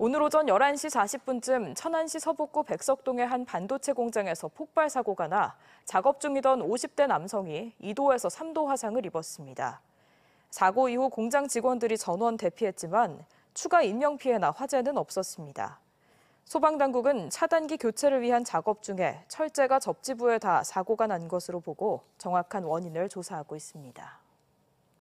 오늘 오전 11시 40분쯤 천안시 서북구 백석동의 한 반도체 공장에서 폭발 사고가 나 작업 중이던 50대 남성이 2도에서 3도 화상을 입었습니다. 사고 이후 공장 직원들이 전원 대피했지만 추가 인명피해나 화재는 없었습니다. 소방당국은 차단기 교체를 위한 작업 중에 철제가 접지부에 다 사고가 난 것으로 보고 정확한 원인을 조사하고 있습니다.